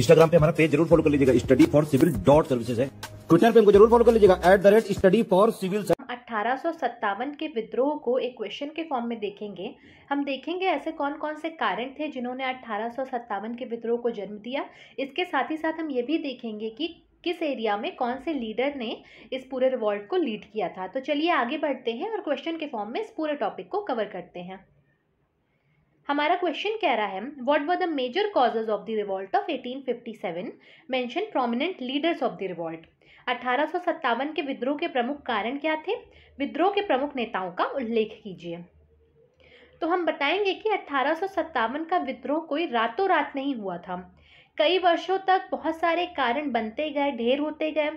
Instagram पे हमारा page जरूर फॉलो कर लीजिएगा study for civil dot services है ट्विटर पे हमको जरूर फॉलो कर लीजिएगा at the rate study for civil अठारह के विद्रोह को एक क्वेश्चन के फॉर्म में देखेंगे हम देखेंगे ऐसे कौन कौन से कारण थे जिन्होंने अठारह के विद्रोह को जन्म दिया इसके साथ ही साथ हम ये भी देखेंगे कि किस एरिया में कौन से लीडर ने इस पूरे रिवॉल्ट को लीड किया था तो चलिए आगे बढ़ते हैं और क्वेश्चन के फॉर्म में इस पूरे टॉपिक को कवर करते हैं हमारा क्वेश्चन कह रहा है what were the major causes of the revolt of 1857 mention prominent leaders of the revolt अठारह के विद्रोह के प्रमुख कारण क्या थे विद्रोह के प्रमुख नेताओं का उल्लेख कीजिए तो हम बताएंगे कि अठारह का विद्रोह कोई रातों रात नहीं हुआ था कई वर्षों तक बहुत सारे कारण बनते गए ढेर होते गए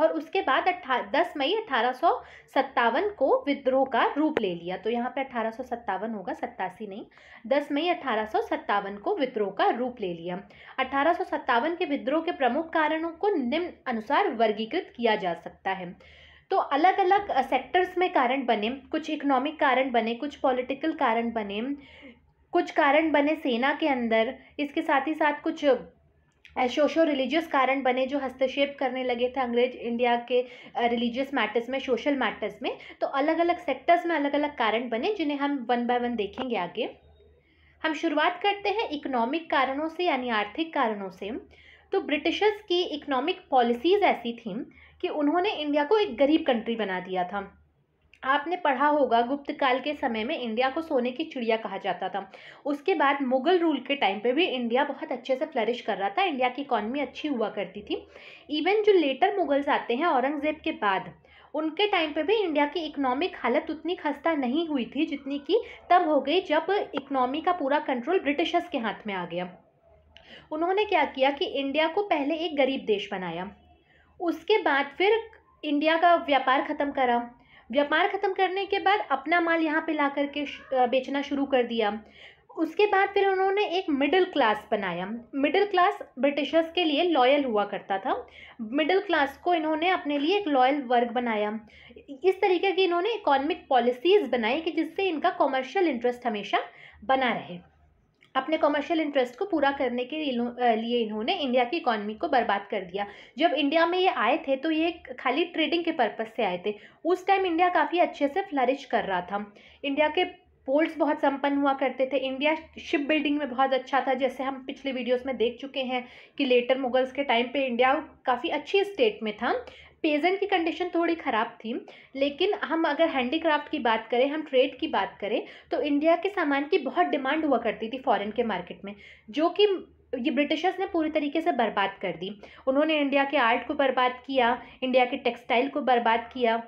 और उसके बाद अट्ठा दस मई अठारह को विद्रोह का रूप ले लिया तो यहाँ पे अठारह होगा सत्तासी नहीं दस मई अठारह को विद्रोह का रूप ले लिया अठारह के विद्रोह के प्रमुख कारणों को निम्न अनुसार वर्गीकृत किया जा सकता है तो अलग अलग सेक्टर्स में कारण बने कुछ इकोनॉमिक कारण बने कुछ पॉलिटिकल कारण बने कुछ कारण बने सेना के अंदर इसके साथ ही साथ कुछ सोशो रिलीजियस कारण बने जो हस्तक्षेप करने लगे थे अंग्रेज इंडिया के रिलीजियस मैटर्स में सोशल मैटर्स में तो अलग अलग सेक्टर्स में अलग अलग कारण बने जिन्हें हम वन बाय वन देखेंगे आगे हम शुरुआत करते हैं इकोनॉमिक कारणों से यानी आर्थिक कारणों से तो ब्रिटिशर्स की इकोनॉमिक पॉलिसीज़ ऐसी थी कि उन्होंने इंडिया को एक गरीब कंट्री बना दिया था आपने पढ़ा होगा गुप्त काल के समय में इंडिया को सोने की चिड़िया कहा जाता था उसके बाद मुगल रूल के टाइम पे भी इंडिया बहुत अच्छे से फ्लरिश कर रहा था इंडिया की इकॉनमी अच्छी हुआ करती थी इवन जो लेटर मुगल्स आते हैं औरंगज़ेब के बाद उनके टाइम पे भी इंडिया की इकोनॉमिक हालत उतनी खस्ता नहीं हुई थी जितनी कि तब हो गई जब इकनॉमी का पूरा कंट्रोल ब्रिटिशर्स के हाथ में आ गया उन्होंने क्या किया कि इंडिया को पहले एक गरीब देश बनाया उसके बाद फिर इंडिया का व्यापार ख़त्म करा व्यापार ख़त्म करने के बाद अपना माल यहाँ पे ला करके बेचना शुरू कर दिया उसके बाद फिर उन्होंने एक मिडिल क्लास बनाया मिडिल क्लास ब्रिटिशर्स के लिए लॉयल हुआ करता था मिडिल क्लास को इन्होंने अपने लिए एक लॉयल वर्ग बनाया इस तरीके की इन्होंने इकोनॉमिक पॉलिसीज़ बनाई कि जिससे इनका कॉमर्शियल इंटरेस्ट हमेशा बना रहे अपने कमर्शियल इंटरेस्ट को पूरा करने के लिए इन्होंने इंडिया की इकोनॉमी को बर्बाद कर दिया जब इंडिया में ये आए थे तो ये खाली ट्रेडिंग के पर्पज़ से आए थे उस टाइम इंडिया काफ़ी अच्छे से फ्लरिश कर रहा था इंडिया के पोर्ट्स बहुत संपन्न हुआ करते थे इंडिया शिप बिल्डिंग में बहुत अच्छा था जैसे हम पिछले वीडियोस में देख चुके हैं कि लेटर मुगल्स के टाइम पे इंडिया काफ़ी अच्छी स्टेट में था पेजेंट की कंडीशन थोड़ी ख़राब थी लेकिन हम अगर हैंडीक्राफ्ट की बात करें हम ट्रेड की बात करें तो इंडिया के सामान की बहुत डिमांड हुआ करती थी फॉरेन के मार्केट में जो कि ये ब्रिटिशर्स ने पूरी तरीके से बर्बाद कर दी उन्होंने इंडिया के आर्ट को बर्बाद किया इंडिया के टेक्सटाइल को बर्बाद किया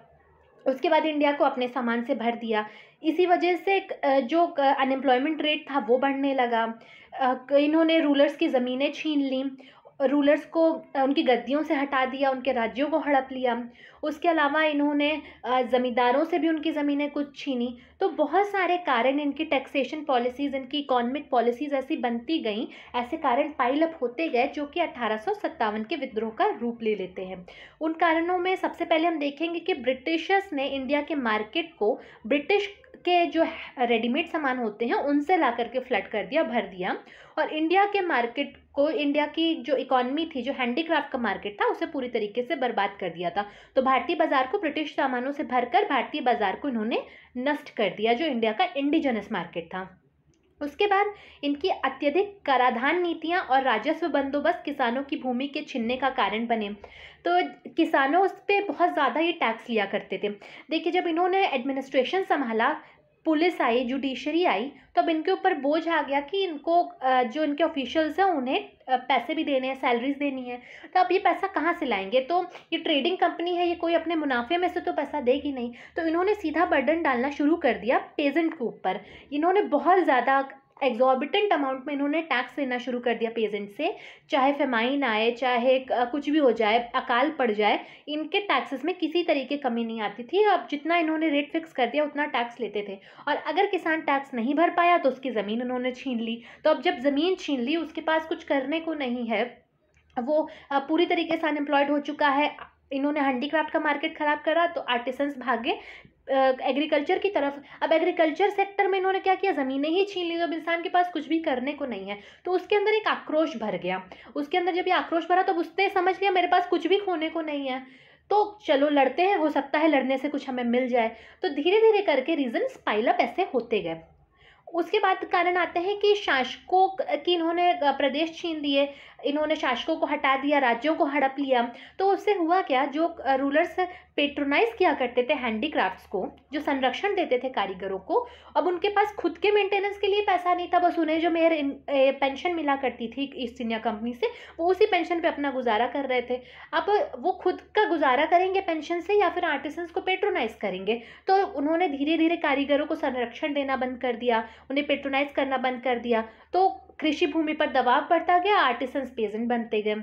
उसके बाद इंडिया को अपने सामान से भर दिया इसी वजह से जो अनएम्प्लॉयमेंट रेट था वो बढ़ने लगा इन्होंने रूलर्स की ज़मीनें छीन लीं रूलर्स को उनकी गद्दियों से हटा दिया उनके राज्यों को हड़प लिया उसके अलावा इन्होंने ज़मींदारों से भी उनकी ज़मीनें कुछ छीनी तो बहुत सारे कारण इनकी टैक्सेशन पॉलिसीज़ इनकी इकोनॉमिक पॉलिसीज़ ऐसी बनती गई ऐसे कारण पाइल अप होते गए जो कि अठारह के विद्रोह का रूप ले लेते हैं उन कारणों में सबसे पहले हम देखेंगे कि ब्रिटिशर्स ने इंडिया के मार्केट को ब्रिटिश के जो रेडीमेड सामान होते हैं उनसे ला करके फ्लड कर दिया भर दिया और इंडिया के मार्केट को इंडिया की जो इकोनॉमी थी जो हैंडीक्राफ्ट का मार्केट था उसे पूरी तरीके से बर्बाद कर दिया था तो भारतीय बाजार को ब्रिटिश सामानों से भरकर भारतीय बाजार को इन्होंने नष्ट कर दिया जो इंडिया का इंडिजनस मार्केट था उसके बाद इनकी अत्यधिक कराधान नीतियां और राजस्व बंदोबस्त किसानों की भूमि के छिनने का कारण बने तो किसानों उस पर बहुत ज़्यादा ये टैक्स लिया करते थे देखिए जब इन्होंने एडमिनिस्ट्रेशन संभाला पुलिस आई जुडिशरी आई तो अब इनके ऊपर बोझ आ गया कि इनको जो इनके ऑफिशियल्स हैं उन्हें पैसे भी देने हैं सैलरीज देनी है तो अब ये पैसा कहाँ से लाएंगे तो ये ट्रेडिंग कंपनी है ये कोई अपने मुनाफे में से तो पैसा देगी नहीं तो इन्होंने सीधा बर्डन डालना शुरू कर दिया पेजेंट के ऊपर इन्होंने बहुत ज़्यादा एग्जॉर्बिटेंट अमाउंट में इन्होंने टैक्स लेना शुरू कर दिया पेजेंट से चाहे फेमाइन आए चाहे कुछ भी हो जाए अकाल पड़ जाए इनके टैक्सेस में किसी तरीके कमी नहीं आती थी अब जितना इन्होंने रेट फिक्स कर दिया उतना टैक्स लेते थे और अगर किसान टैक्स नहीं भर पाया तो उसकी ज़मीन उन्होंने छीन ली तो अब जब ज़मीन छीन ली उसके पास कुछ करने को नहीं है वो पूरी तरीके से अनएम्प्लॉयड हो चुका है इन्होंने हैंडीक्राफ्ट का मार्केट ख़राब करा तो आर्टिसंस भागे एग्रीकल्चर की तरफ अब एग्रीकल्चर सेक्टर में इन्होंने क्या किया ज़मीनें ही छीन ली तो अब इंसान के पास कुछ भी करने को नहीं है तो उसके अंदर एक आक्रोश भर गया उसके अंदर जब ये आक्रोश भरा तो उसने समझ लिया मेरे पास कुछ भी खोने को नहीं है तो चलो लड़ते हैं हो सकता है लड़ने से कुछ हमें मिल जाए तो धीरे धीरे करके रीज़न स्पाइलअप ऐसे होते गए उसके बाद कारण आते हैं कि शासकों की इन्होंने प्रदेश छीन दिए इन्होंने शासकों को हटा दिया राज्यों को हड़प लिया तो उससे हुआ क्या जो रूलर्स पेट्रोनाइज किया करते थे हैंडीक्राफ्ट्स को जो संरक्षण देते थे कारीगरों को अब उनके पास खुद के मेंटेनेंस के लिए पैसा नहीं था बस उन्हें जो मेयर पेंशन मिला करती थी ईस्ट इंडिया कंपनी से वो उसी पेंशन पे अपना गुजारा कर रहे थे अब वो खुद का गुजारा करेंगे पेंशन से या फिर आर्टिसंस को पेट्रोनाइज करेंगे तो उन्होंने धीरे धीरे कारीगरों को संरक्षण देना बंद कर दिया उन्हें पेट्रोनाइज करना बंद कर दिया तो कृषि भूमि पर दबाव बढ़ता गया आर्टिसन पेजेंट बनते गए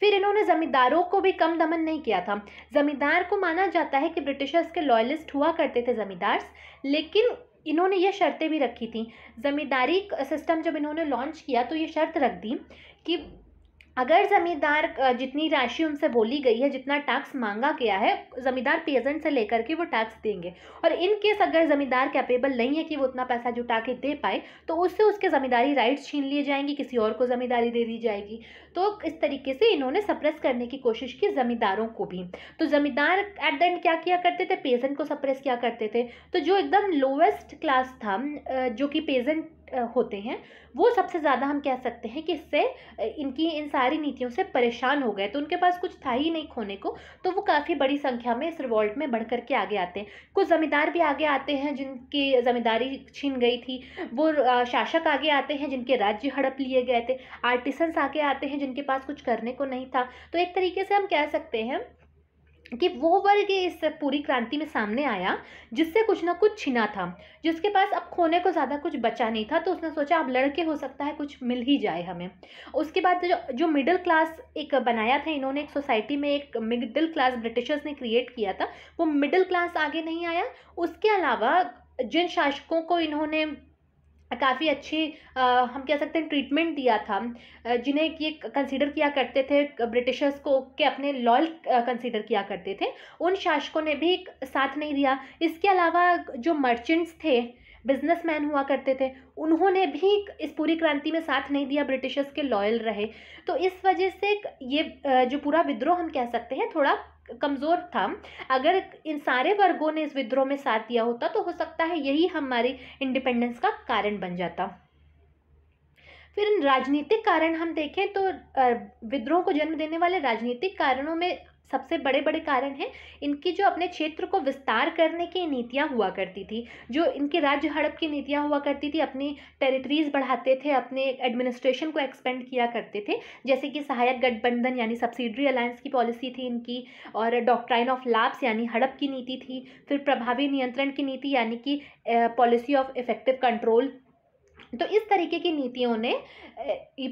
फिर इन्होंने जमींदारों को भी कम दमन नहीं किया था जमींदार को माना जाता है कि ब्रिटिशर्स के लॉयलिस्ट हुआ करते थे जमींदार्स लेकिन इन्होंने ये शर्तें भी रखी थी जमींदारी सिस्टम जब इन्होंने लॉन्च किया तो ये शर्त रख दी कि अगर ज़मींदार जितनी राशि उनसे बोली गई है जितना टैक्स मांगा गया है ज़मींदार पेजेंट से लेकर के वो टैक्स देंगे और इन केस अगर ज़मींदार कैपेबल नहीं है कि वो उतना पैसा जुटा के दे पाए तो उससे उसके ज़मींदारी राइट्स छीन लिए जाएंगे किसी और को ज़मींदारी दे दी जाएगी तो इस तरीके से इन्होंने सप्रेस करने की कोशिश की ज़मींदारों को भी तो ज़मींदार एट द एंड क्या किया करते थे पेजेंट को सप्रेस किया करते थे तो जो एकदम लोवेस्ट क्लास था जो कि पेजेंट होते हैं वो सबसे ज़्यादा हम कह सकते हैं कि इससे इनकी इन सारी नीतियों से परेशान हो गए तो उनके पास कुछ था ही नहीं खोने को तो वो काफ़ी बड़ी संख्या में इस रिवॉल्ट में बढ़ करके आगे आते हैं कुछ ज़मींदार भी आगे आते हैं जिनकी ज़मींदारी छीन गई थी वो शासक आगे आते हैं जिनके राज्य हड़प लिए गए थे आर्टिसंस आगे आते हैं जिनके पास कुछ करने को नहीं था तो एक तरीके से हम कह सकते हैं कि वो वर्ग इस पूरी क्रांति में सामने आया जिससे कुछ ना कुछ छिना था जिसके पास अब खोने को ज़्यादा कुछ बचा नहीं था तो उसने सोचा अब लड़के हो सकता है कुछ मिल ही जाए हमें उसके बाद जो जो मिडिल क्लास एक बनाया था इन्होंने एक सोसाइटी में एक मिडिल क्लास ब्रिटिशर्स ने क्रिएट किया था वो मिडिल क्लास आगे नहीं आया उसके अलावा जिन शासकों को इन्होंने काफ़ी अच्छी आ, हम कह सकते हैं ट्रीटमेंट दिया था जिन्हें ये कंसीडर किया करते थे ब्रिटिशर्स को के अपने लॉयल कंसीडर किया करते थे उन शासकों ने भी साथ नहीं दिया इसके अलावा जो मर्चेंट्स थे बिजनेसमैन हुआ करते थे उन्होंने भी इस पूरी क्रांति में साथ नहीं दिया ब्रिटिशर्स के लॉयल रहे तो इस वजह से ये जो पूरा विद्रोह हम कह सकते हैं थोड़ा कमज़ोर था अगर इन सारे वर्गों ने इस विद्रोह में साथ दिया होता तो हो सकता है यही हमारी इंडिपेंडेंस का कारण बन जाता फिर राजनीतिक कारण हम देखें तो विद्रोह को जन्म देने वाले राजनीतिक कारणों में सबसे बड़े बड़े कारण हैं इनकी जो अपने क्षेत्र को विस्तार करने की नीतियाँ हुआ करती थी जो इनके राज्य हड़प की नीतियाँ हुआ करती थी अपनी टेरिटरीज बढ़ाते थे अपने एडमिनिस्ट्रेशन को एक्सपेंड किया करते थे जैसे कि सहायक गठबंधन यानी सब्सिडरी अलायंस की पॉलिसी थी इनकी और डॉक्ट्राइन ऑफ लैब्स यानी हड़प की नीति थी फिर प्रभावी नियंत्रण की नीति यानी कि पॉलिसी ऑफ इफेक्टिव कंट्रोल तो इस तरीके की नीतियों ने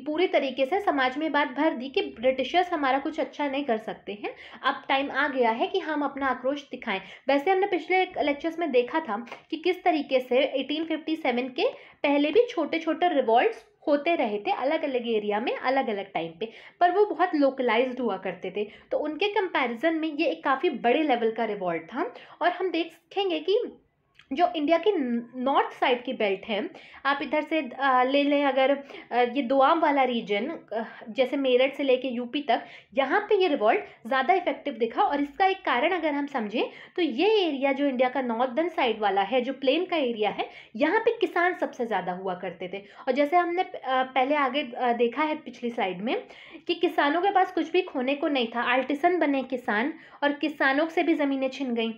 पूरी तरीके से समाज में बात भर दी कि ब्रिटिशर्स हमारा कुछ अच्छा नहीं कर सकते हैं अब टाइम आ गया है कि हम अपना आक्रोश दिखाएं वैसे हमने पिछले लेक्चर्स में देखा था कि किस तरीके से 1857 के पहले भी छोटे छोटे रिवॉल्ट्स होते रहे थे अलग अलग एरिया में अलग अलग टाइम पे पर वो बहुत लोकलाइज्ड हुआ करते थे तो उनके कंपैरिजन में ये एक काफ़ी बड़े लेवल का रिवॉल्ट था और हम देखेंगे कि जो इंडिया की नॉर्थ साइड की बेल्ट है आप इधर से ले लें अगर ये दुआम वाला रीजन जैसे मेरठ से लेके यूपी तक यहाँ पे ये रिवॉल्ट ज़्यादा इफेक्टिव दिखा और इसका एक कारण अगर हम समझें तो ये एरिया जो इंडिया का नॉर्दर्न साइड वाला है जो प्लेन का एरिया है यहाँ पे किसान सबसे ज़्यादा हुआ करते थे और जैसे हमने पहले आगे देखा है पिछली स्लाइड में कि किसानों के पास कुछ भी खोने को नहीं था आर्टिसन बने किसान और किसानों से भी ज़मीनें छिन गईं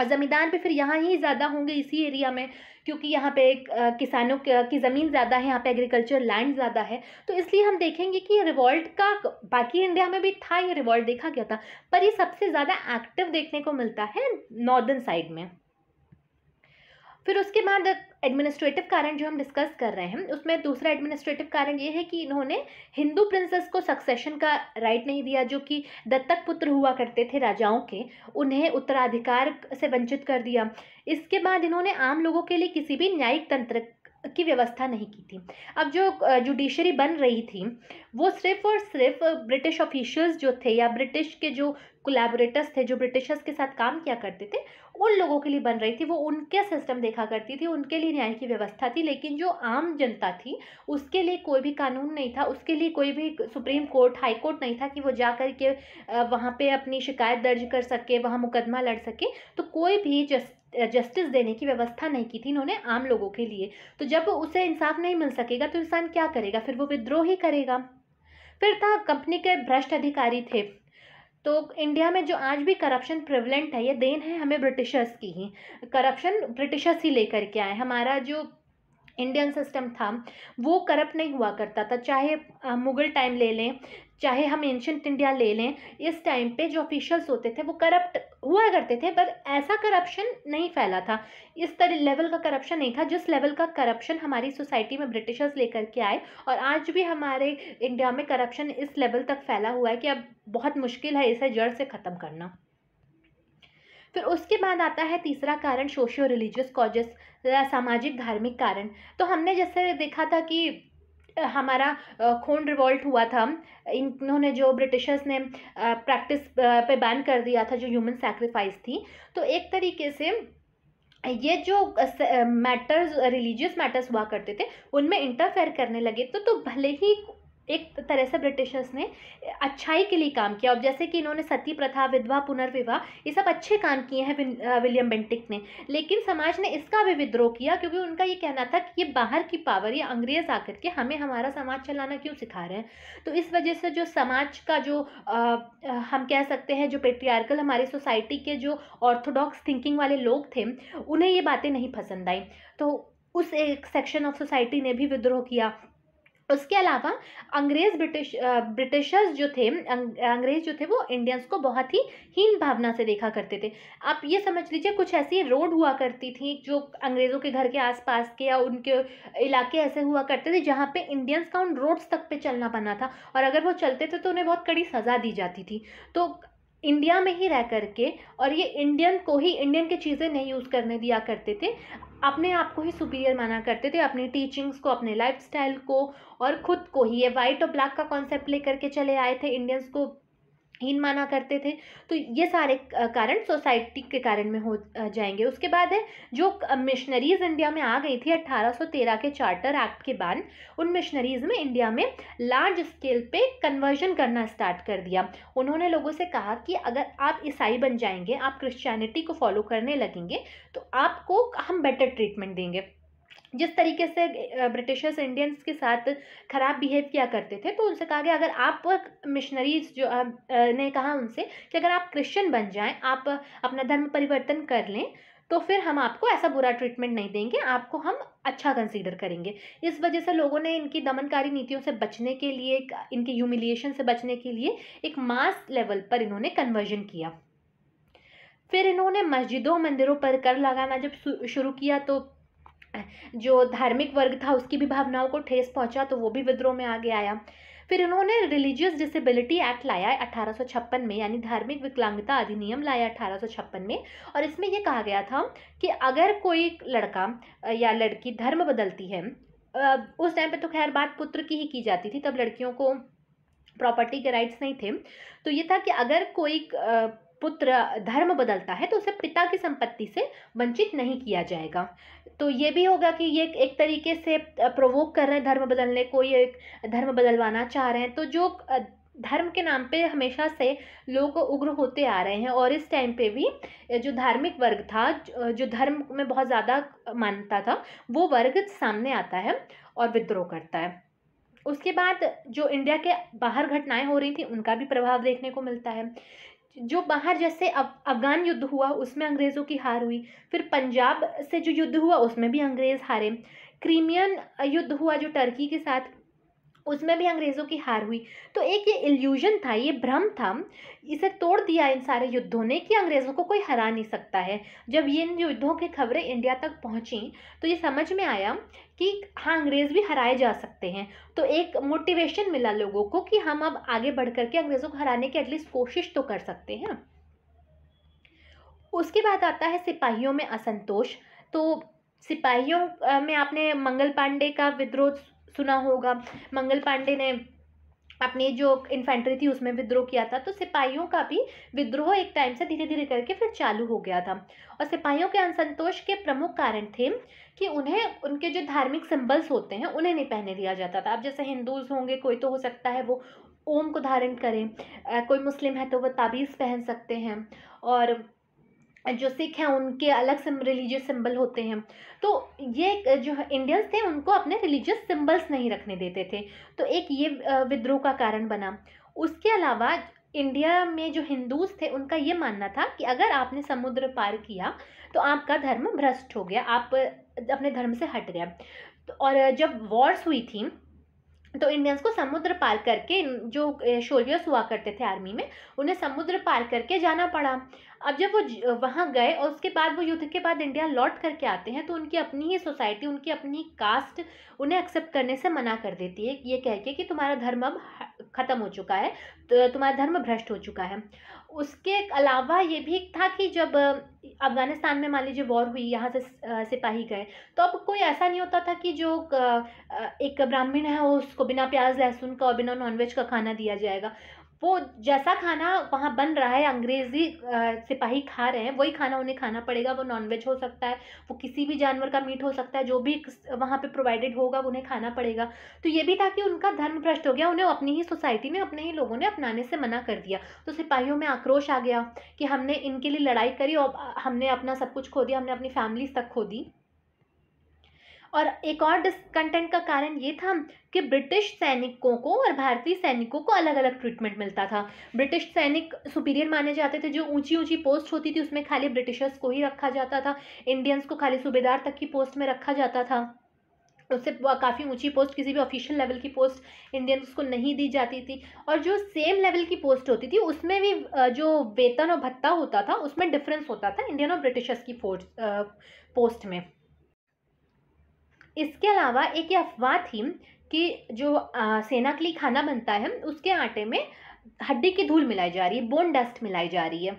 और ज़मींदार भी फिर यहाँ ही ज़्यादा होंगे इसी एरिया में क्योंकि यहाँ पे एक किसानों की ज़मीन ज़्यादा है यहाँ पे एग्रीकल्चर लैंड ज़्यादा है तो इसलिए हम देखेंगे कि रिवॉल्ट का बाकी इंडिया में भी था ये रिवॉल्ट देखा गया था पर ये सबसे ज़्यादा एक्टिव देखने को मिलता है नॉर्दर्न साइड में फिर उसके बाद एडमिनिस्ट्रेटिव कारण जो हम डिस्कस कर रहे हैं उसमें दूसरा एडमिनिस्ट्रेटिव कारण ये है कि इन्होंने हिंदू प्रिंसेस को सक्सेशन का राइट नहीं दिया जो कि दत्तक पुत्र हुआ करते थे राजाओं के उन्हें उत्तराधिकार से वंचित कर दिया इसके बाद इन्होंने आम लोगों के लिए किसी भी न्यायिक तंत्र की व्यवस्था नहीं की थी अब जो जुडिशरी बन रही थी वो सिर्फ और सिर्फ ब्रिटिश ऑफिशियल्स जो थे या ब्रिटिश के जो कोलैबोरेटर्स थे जो ब्रिटिशर्स के साथ काम किया करते थे उन लोगों के लिए बन रही थी वो उनके सिस्टम देखा करती थी उनके लिए न्याय की व्यवस्था थी लेकिन जो आम जनता थी उसके लिए कोई भी कानून नहीं था उसके लिए कोई भी सुप्रीम कोर्ट हाई कोर्ट नहीं था कि वो जा कर के वहाँ पर अपनी शिकायत दर्ज कर सके वहाँ मुकदमा लड़ सके तो कोई भी जस्ट जस्टिस देने की व्यवस्था नहीं की थी इन्होंने आम लोगों के लिए तो जब उसे इंसाफ नहीं मिल सकेगा तो इंसान क्या करेगा फिर वो विद्रोह ही करेगा फिर था कंपनी के भ्रष्ट अधिकारी थे तो इंडिया में जो आज भी करप्शन प्रिवलेंट है ये देन है हमें ब्रिटिशर्स की ही करप्शन ब्रिटिशर्स ही लेकर के आए हमारा जो इंडियन सिस्टम था वो करप्ट नहीं हुआ करता था चाहे मुग़ल टाइम ले लें चाहे हम एंशंट इंडिया ले लें इस टाइम पे जो ऑफिशियल्स होते थे वो करप्ट हुआ करते थे पर ऐसा करप्शन नहीं फैला था इस तरह लेवल का करप्शन नहीं था जिस लेवल का करप्शन हमारी सोसाइटी में ब्रिटिशर्स लेकर के आए और आज भी हमारे इंडिया में करप्शन इस लेवल तक फैला हुआ है कि अब बहुत मुश्किल है इसे जड़ से ख़त्म करना फिर उसके बाद आता है तीसरा कारण सोशियो रिलीजियस कॉजेस सामाजिक धार्मिक कारण तो हमने जैसे देखा था कि हमारा खून रिवॉल्ट हुआ था इन्होंने जो ब्रिटिशर्स ने प्रैक्टिस पे बैन कर दिया था जो ह्यूमन सेक्रीफाइस थी तो एक तरीके से ये जो मैटर्स रिलीजियस मैटर्स हुआ करते थे उनमें इंटरफेयर करने लगे तो तो भले ही एक तरह से ब्रिटिशर्स ने अच्छाई के लिए काम किया और जैसे कि इन्होंने सती प्रथा विधवा पुनर्विवाह ये सब अच्छे काम किए हैं विलियम बेंटिक ने लेकिन समाज ने इसका भी विद्रोह किया क्योंकि उनका ये कहना था कि ये बाहर की पावर या अंग्रेज आकर के हमें हमारा समाज चलाना क्यों सिखा रहे हैं तो इस वजह से जो समाज का जो आ, हम कह सकते हैं जो पेट्रियार्कल हमारी सोसाइटी के जो ऑर्थोडॉक्स थिंकिंग वाले लोग थे उन्हें ये बातें नहीं पसंद आई तो उस एक सेक्शन ऑफ सोसाइटी ने भी विद्रोह किया उसके अलावा अंग्रेज़ ब्रिटिश ब्रिटिशर्स जो थे अं, अंग्रेज़ जो थे वो इंडियंस को बहुत ही हीन भावना से देखा करते थे आप ये समझ लीजिए कुछ ऐसी रोड हुआ करती थी जो अंग्रेज़ों के घर के आसपास के या उनके इलाके ऐसे हुआ करते थे जहाँ पे इंडियंस का उन रोड्स तक पे चलना पड़ना था और अगर वो चलते थे तो उन्हें बहुत कड़ी सज़ा दी जाती थी तो इंडिया में ही रह करके और ये इंडियन को ही इंडियन के चीज़ें नहीं यूज़ करने दिया करते थे अपने आप को ही सुपीरियर माना करते थे अपनी टीचिंग्स को अपने लाइफस्टाइल को और ख़ुद को ही ये वाइट और ब्लैक का कॉन्सेप्ट लेकर के चले आए थे इंडियंस को हीन माना करते थे तो ये सारे कारण सोसाइटी के कारण में हो जाएंगे उसके बाद है जो मिशनरीज इंडिया में आ गई थी 1813 के चार्टर एक्ट के बाद उन मिशनरीज में इंडिया में लार्ज स्केल पे कन्वर्जन करना स्टार्ट कर दिया उन्होंने लोगों से कहा कि अगर आप ईसाई बन जाएंगे आप क्रिश्चियनिटी को फॉलो करने लगेंगे तो आपको हम बेटर ट्रीटमेंट देंगे जिस तरीके से ब्रिटिशर्स इंडियंस के साथ ख़राब बिहेव किया करते थे तो उनसे कहा गया अगर आप मिशनरीज जो ने कहा उनसे कि अगर आप क्रिश्चियन बन जाएं आप अपना धर्म परिवर्तन कर लें तो फिर हम आपको ऐसा बुरा ट्रीटमेंट नहीं देंगे आपको हम अच्छा कंसीडर करेंगे इस वजह से लोगों ने इनकी दमनकारी नीतियों से बचने के लिए इनके ह्यूमिलिएशन से बचने के लिए एक मास लेवल पर इन्होंने कन्वर्जन किया फिर इन्होंने मस्जिदों मंदिरों पर कर लगाना जब शुरू किया तो जो धार्मिक वर्ग था उसकी भी भावनाओं को ठेस पहुंचा तो वो भी विद्रोह में आगे आया फिर उन्होंने रिलीजियस डिसेबिलिटी एक्ट लाया 1856 में यानी धार्मिक विकलांगता अधिनियम लाया 1856 में और इसमें यह कहा गया था कि अगर कोई लड़का या लड़की धर्म बदलती है उस टाइम पे तो खैर बात पुत्र की ही की जाती थी तब लड़कियों को प्रॉपर्टी के राइट्स नहीं थे तो ये था कि अगर कोई पुत्र धर्म बदलता है तो उसे पिता की संपत्ति से वंचित नहीं किया जाएगा तो ये भी होगा कि ये एक तरीके से प्रवोक कर रहे हैं धर्म बदलने को ये धर्म बदलवाना चाह रहे हैं तो जो धर्म के नाम पे हमेशा से लोग उग्र होते आ रहे हैं और इस टाइम पे भी जो धार्मिक वर्ग था जो धर्म में बहुत ज़्यादा मानता था वो वर्ग सामने आता है और विद्रोह करता है उसके बाद जो इंडिया के बाहर घटनाएं हो रही थी उनका भी प्रभाव देखने को मिलता है जो बाहर जैसे अफ अफगान युद्ध हुआ उसमें अंग्रेज़ों की हार हुई फिर पंजाब से जो युद्ध हुआ उसमें भी अंग्रेज़ हारे क्रीमियन युद्ध हुआ जो टर्की के साथ उसमें भी अंग्रेज़ों की हार हुई तो एक ये इल्यूजन था ये भ्रम था इसे तोड़ दिया इन सारे युद्धों ने कि अंग्रेज़ों को कोई हरा नहीं सकता है जब इन युद्धों की खबरें इंडिया तक पहुंची तो ये समझ में आया कि हाँ अंग्रेज़ भी हराए जा सकते हैं तो एक मोटिवेशन मिला लोगों को कि हम अब आगे बढ़ करके अंग्रेज़ों को हराने की एटलीस्ट कोशिश तो कर सकते हैं उसके बाद आता है सिपाहियों में असंतोष तो सिपाहियों में आपने मंगल पांडे का विद्रोह सुना होगा मंगल पांडे ने अपनी जो इन्फेंट्री थी उसमें विद्रोह किया था तो सिपाहियों का भी विद्रोह एक टाइम से धीरे धीरे करके फिर चालू हो गया था और सिपाहियों के असंतोष के प्रमुख कारण थे कि उन्हें उनके जो धार्मिक सिंबल्स होते हैं उन्हें नहीं पहने दिया जाता था अब जैसे हिंदूज होंगे कोई तो हो सकता है वो ओम को धारण करें कोई मुस्लिम है तो वह ताबीज़ पहन सकते हैं और जो सिख हैं उनके अलग से रिलीजियस सिंबल होते हैं तो ये जो इंडियंस थे उनको अपने रिलीजियस सिंबल्स नहीं रखने देते थे तो एक ये विद्रोह का कारण बना उसके अलावा इंडिया में जो हिंदूज थे उनका ये मानना था कि अगर आपने समुद्र पार किया तो आपका धर्म भ्रष्ट हो गया आप अपने धर्म से हट गया तो और जब वॉर्स हुई थी तो इंडियंस को समुद्र पार करके जो शोल्जर्स हुआ करते थे आर्मी में उन्हें समुद्र पार करके जाना पड़ा अब जब वो वहाँ गए और उसके बाद वो युद्ध के बाद इंडिया लौट करके आते हैं तो उनकी अपनी ही सोसाइटी उनकी अपनी कास्ट उन्हें एक्सेप्ट करने से मना कर देती है ये कह के कि तुम्हारा धर्म अब ख़त्म हो चुका है तो तुम्हारा धर्म भ्रष्ट हो चुका है उसके अलावा ये भी था कि जब अफ़गानिस्तान में मान लीजिए वॉर हुई यहाँ से सिपाही गए तो अब कोई ऐसा नहीं होता था कि जो एक ब्राह्मण है उसको बिना प्याज लहसुन का और बिना नॉनवेज का खाना दिया जाएगा वो जैसा खाना वहाँ बन रहा है अंग्रेज़ी सिपाही खा रहे हैं वही खाना उन्हें खाना पड़ेगा वो नॉनवेज हो सकता है वो किसी भी जानवर का मीट हो सकता है जो भी वहाँ पे प्रोवाइडेड होगा उन्हें खाना पड़ेगा तो ये भी था कि उनका धर्म भ्रष्ट हो गया उन्हें अपनी ही सोसाइटी में अपने ही लोगों ने अपनाने से मना कर दिया तो सिपाहियों में आक्रोश आ गया कि हमने इनके लिए लड़ाई करी और हमने अपना सब कुछ खो दिया हमने अपनी फैमिलीज तक खो दी और एक और डिसकंटेंट का कारण ये था कि ब्रिटिश सैनिकों को और भारतीय सैनिकों को अलग अलग ट्रीटमेंट मिलता था ब्रिटिश सैनिक सुपीरियर माने जाते थे जो ऊंची ऊंची पोस्ट होती थी उसमें खाली ब्रिटिशर्स को ही रखा जाता था इंडियंस को खाली सूबेदार तक की पोस्ट में रखा जाता था उससे काफ़ी ऊंची पोस्ट किसी भी ऑफिशियल लेवल की पोस्ट इंडियंस को नहीं दी जाती थी और जो सेम लेवल की पोस्ट होती थी उसमें भी जो वेतन और भत्ता होता था उसमें डिफरेंस होता था इंडियन और ब्रिटिशर्स की पोस्ट पोस्ट में इसके अलावा एक ये अफवाह थी कि जो आ, सेना के लिए खाना बनता है उसके आटे में हड्डी की धूल मिलाई जा रही है बोन डस्ट मिलाई जा रही है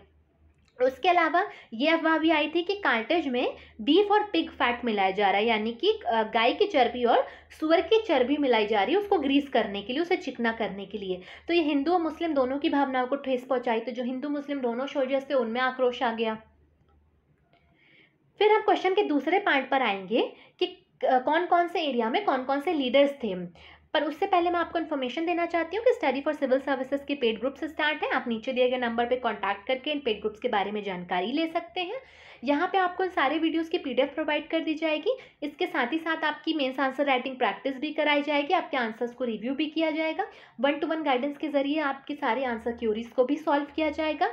उसके अलावा ये अफवाह भी आई थी कि कार्टेज में बीफ और पिग फैट मिलाया जा रहा है यानी कि गाय की चर्बी और सुअर की चर्बी मिलाई जा रही है उसको ग्रीस करने के लिए उसे चिकना करने के लिए तो ये हिंदू और मुस्लिम दोनों की भावनाओं को ठेस पहुंचाई तो जो हिंदू मुस्लिम दोनों सोल्जर्स थे उनमें आक्रोश आ गया फिर हम क्वेश्चन के दूसरे पार्ट पर आएंगे कि कौन कौन से एरिया में कौन कौन से लीडर्स थे पर उससे पहले मैं आपको इन्फॉर्मेशन देना चाहती हूँ कि स्टडी फॉर सिविल सर्विसेज के पेड ग्रुप्स स्टार्ट हैं आप नीचे दिए गए नंबर पे कांटेक्ट करके इन पेड ग्रुप्स के बारे में जानकारी ले सकते हैं यहाँ पे आपको इन सारे वीडियोस की पीडीएफ प्रोवाइड कर दी जाएगी इसके साथ ही साथ आपकी मेन्स आंसर राइटिंग प्रैक्टिस भी कराई जाएगी आपके आंसर्स को रिव्यू भी किया जाएगा वन टू वन गाइडेंस के जरिए आपके सारे आंसर क्यूरीज को भी सॉल्व किया जाएगा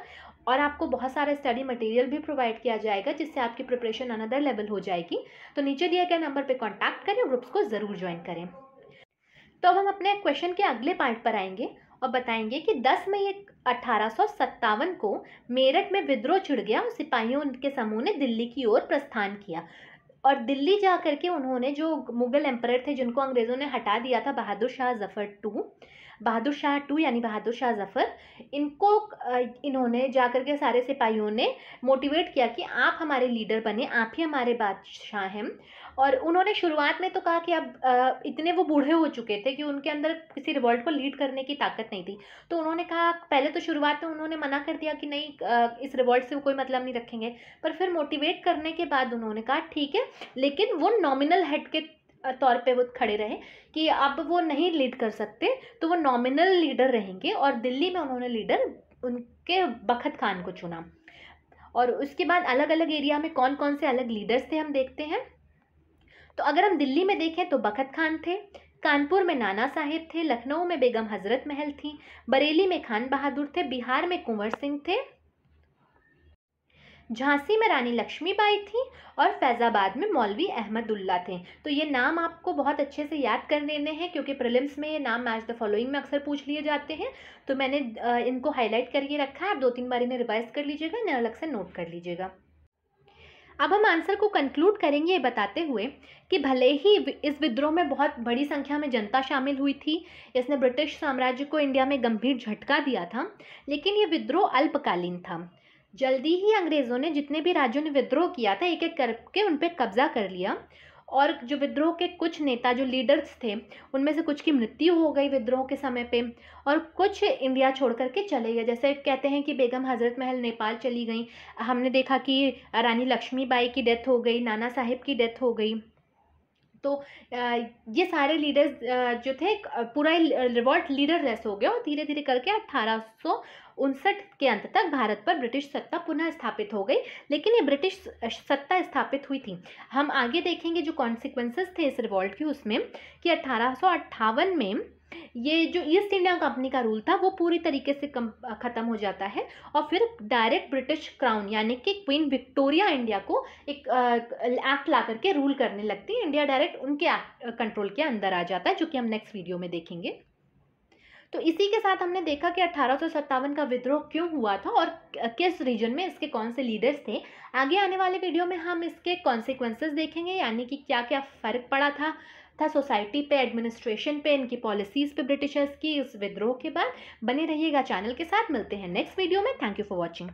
और आपको बहुत सारा स्टडी मटेरियल भी प्रोवाइड किया जाएगा जिससे आपकी प्रिपरेशन अनदर लेवल हो जाएगी तो नीचे दिए गए नंबर पर कॉन्टैक्ट करें ग्रुप्स को ज़रूर ज्वाइन करें तो अब हम अपने क्वेश्चन के अगले पार्ट पर आएंगे और बताएंगे कि 10 मई अठारह को मेरठ में विद्रोह छिड़ गया और सिपाहियों के समूह ने दिल्ली की ओर प्रस्थान किया और दिल्ली जा करके उन्होंने जो मुगल एम्पर थे जिनको अंग्रेज़ों ने हटा दिया था बहादुर शाह जफ़र टू बहादुर शाह टू यानी बहादुर शाह ज़फ़र इनको इन्होंने जाकर के सारे सिपाहियों ने मोटिवेट किया कि आप हमारे लीडर बने आप ही हमारे बादशाह हैं और उन्होंने शुरुआत में तो कहा कि अब इतने वो बूढ़े हो चुके थे कि उनके अंदर किसी रिवॉल्ट को लीड करने की ताकत नहीं थी तो उन्होंने कहा पहले तो शुरुआत में उन्होंने मना कर दिया कि नहीं इस रिवॉल्ट से कोई मतलब नहीं रखेंगे पर फिर मोटिवेट करने के बाद उन्होंने कहा ठीक है लेकिन वो नॉमिनल हेड के तौर पे वो खड़े रहे कि अब वो नहीं लीड कर सकते तो वो नॉमिनल लीडर रहेंगे और दिल्ली में उन्होंने लीडर उनके बखत खान को चुना और उसके बाद अलग अलग एरिया में कौन कौन से अलग लीडर्स थे हम देखते हैं तो अगर हम दिल्ली में देखें तो बखत खान थे कानपुर में नाना साहेब थे लखनऊ में बेगम हजरत महल थी बरेली में खान बहादुर थे बिहार में कुंवर सिंह थे झांसी में रानी लक्ष्मीबाई थी और फैज़ाबाद में मौलवी अहमदुल्ला थे तो ये नाम आपको बहुत अच्छे से याद कर लेने हैं क्योंकि प्रिलिम्स में ये नाम मैच द फॉलोइंग में अक्सर पूछ लिए जाते हैं तो मैंने इनको हाईलाइट करके रखा है आप दो तीन बार इन्हें रिवाइज कर लीजिएगा इन्हें अलग से नोट कर लीजिएगा अब हम आंसर को कंक्लूड करेंगे ये बताते हुए कि भले ही इस विद्रोह में बहुत बड़ी संख्या में जनता शामिल हुई थी इसने ब्रिटिश साम्राज्य को इंडिया में गंभीर झटका दिया था लेकिन ये विद्रोह अल्पकालीन था जल्दी ही अंग्रेज़ों ने जितने भी राज्यों ने विद्रोह किया था एक एक करके उन पर कब्जा कर लिया और जो विद्रोह के कुछ नेता जो लीडर्स थे उनमें से कुछ की मृत्यु हो गई विद्रोह के समय पे और कुछ इंडिया छोड़ करके चले गए जैसे कहते हैं कि बेगम हज़रत महल नेपाल चली गई हमने देखा कि रानी लक्ष्मीबाई की डेथ हो गई नाना साहब की डेथ हो गई तो ये सारे लीडर्स जो थे पूरा रिवॉल्ट लीडरलेस हो गया और धीरे धीरे करके अट्ठारह उनसठ के अंत तक भारत पर ब्रिटिश सत्ता पुनः स्थापित हो गई लेकिन ये ब्रिटिश सत्ता स्थापित हुई थी हम आगे देखेंगे जो कॉन्सिक्वेंसेस थे इस रिवॉल्ट के उसमें कि अट्ठारह में ये जो ईस्ट इंडिया कंपनी का रूल था वो पूरी तरीके से ख़त्म हो जाता है और फिर डायरेक्ट ब्रिटिश क्राउन यानी कि क्वीन विक्टोरिया इंडिया को एक एक्ट ला करके रूल करने लगती है इंडिया डायरेक्ट उनके एक्ट कंट्रोल के अंदर आ जाता है जो कि हम नेक्स्ट वीडियो में देखेंगे तो इसी के साथ हमने देखा कि अठारह का विद्रोह क्यों हुआ था और किस रीजन में इसके कौन से लीडर्स थे आगे आने वाले वीडियो में हम इसके कॉन्सिक्वेंसेस देखेंगे यानी कि क्या क्या फ़र्क पड़ा था था सोसाइटी पे एडमिनिस्ट्रेशन पे इनकी पॉलिसीज़ पे ब्रिटिशर्स की उस विद्रोह के बाद बने रहिएगा चैनल के साथ मिलते हैं नेक्स्ट वीडियो में थैंक यू फॉर वॉचिंग